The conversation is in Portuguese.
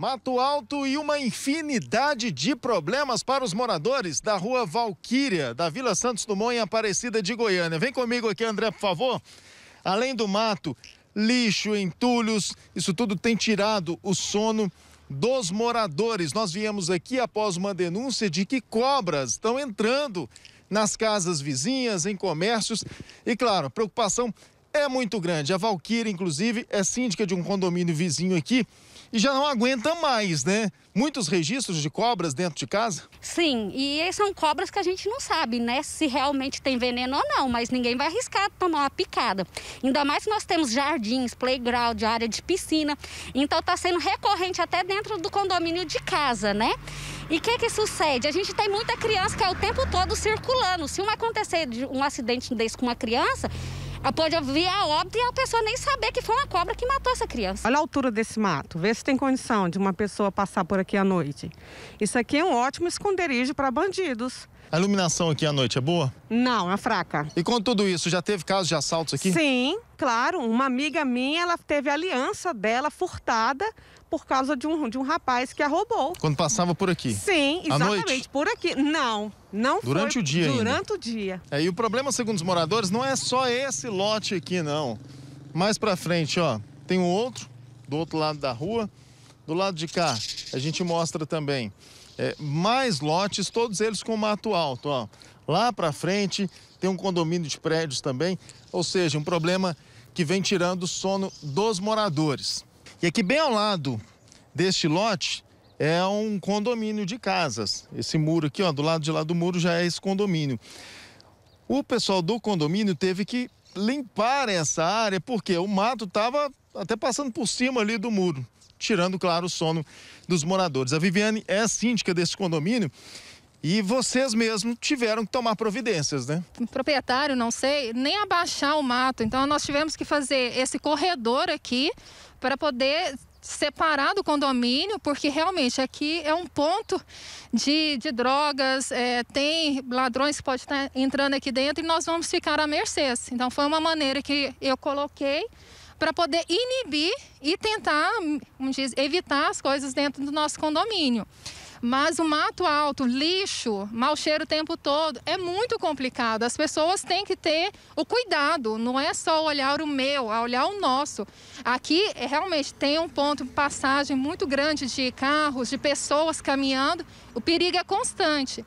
Mato Alto e uma infinidade de problemas para os moradores da rua Valquíria, da Vila Santos Dumont, em Aparecida de Goiânia. Vem comigo aqui, André, por favor. Além do mato, lixo, entulhos, isso tudo tem tirado o sono dos moradores. Nós viemos aqui após uma denúncia de que cobras estão entrando nas casas vizinhas, em comércios. E claro, a preocupação é muito grande. A Valquíria, inclusive, é síndica de um condomínio vizinho aqui e já não aguenta mais, né? Muitos registros de cobras dentro de casa? Sim, e são cobras que a gente não sabe, né? Se realmente tem veneno ou não, mas ninguém vai arriscar tomar uma picada. Ainda mais se nós temos jardins, playground, área de piscina. Então está sendo recorrente até dentro do condomínio de casa, né? E o que, que sucede? A gente tem muita criança que é o tempo todo circulando. Se um acontecer um acidente desse com uma criança, ah, pode vir a óbito e a pessoa nem saber que foi uma cobra que matou essa criança. Olha a altura desse mato, vê se tem condição de uma pessoa passar por aqui à noite. Isso aqui é um ótimo esconderijo para bandidos. A iluminação aqui à noite é boa? Não, é fraca. E com tudo isso, já teve casos de assaltos aqui? Sim, claro, uma amiga minha, ela teve a aliança dela furtada por causa de um, de um rapaz que a roubou. Quando passava por aqui? Sim, exatamente, por aqui. Não, não Durante foi, o dia Durante ainda. o dia. É, e o problema, segundo os moradores, não é só esse lote aqui, não. Mais pra frente, ó, tem um outro, do outro lado da rua. Do lado de cá, a gente mostra também é, mais lotes, todos eles com mato alto, ó. Lá pra frente, tem um condomínio de prédios também, ou seja, um problema que vem tirando o sono dos moradores. E aqui bem ao lado deste lote é um condomínio de casas. Esse muro aqui, ó, do lado de lá do muro já é esse condomínio. O pessoal do condomínio teve que limpar essa área porque o mato estava até passando por cima ali do muro, tirando, claro, o sono dos moradores. A Viviane é síndica desse condomínio e vocês mesmos tiveram que tomar providências, né? O proprietário, não sei, nem abaixar o mato. Então nós tivemos que fazer esse corredor aqui para poder separar do condomínio, porque realmente aqui é um ponto de, de drogas, é, tem ladrões que podem estar entrando aqui dentro e nós vamos ficar à mercê. Então foi uma maneira que eu coloquei para poder inibir e tentar hum, diz, evitar as coisas dentro do nosso condomínio. Mas o mato alto, lixo, mau cheiro o tempo todo, é muito complicado. As pessoas têm que ter o cuidado, não é só olhar o meu, é olhar o nosso. Aqui é, realmente tem um ponto de passagem muito grande de carros, de pessoas caminhando, o perigo é constante.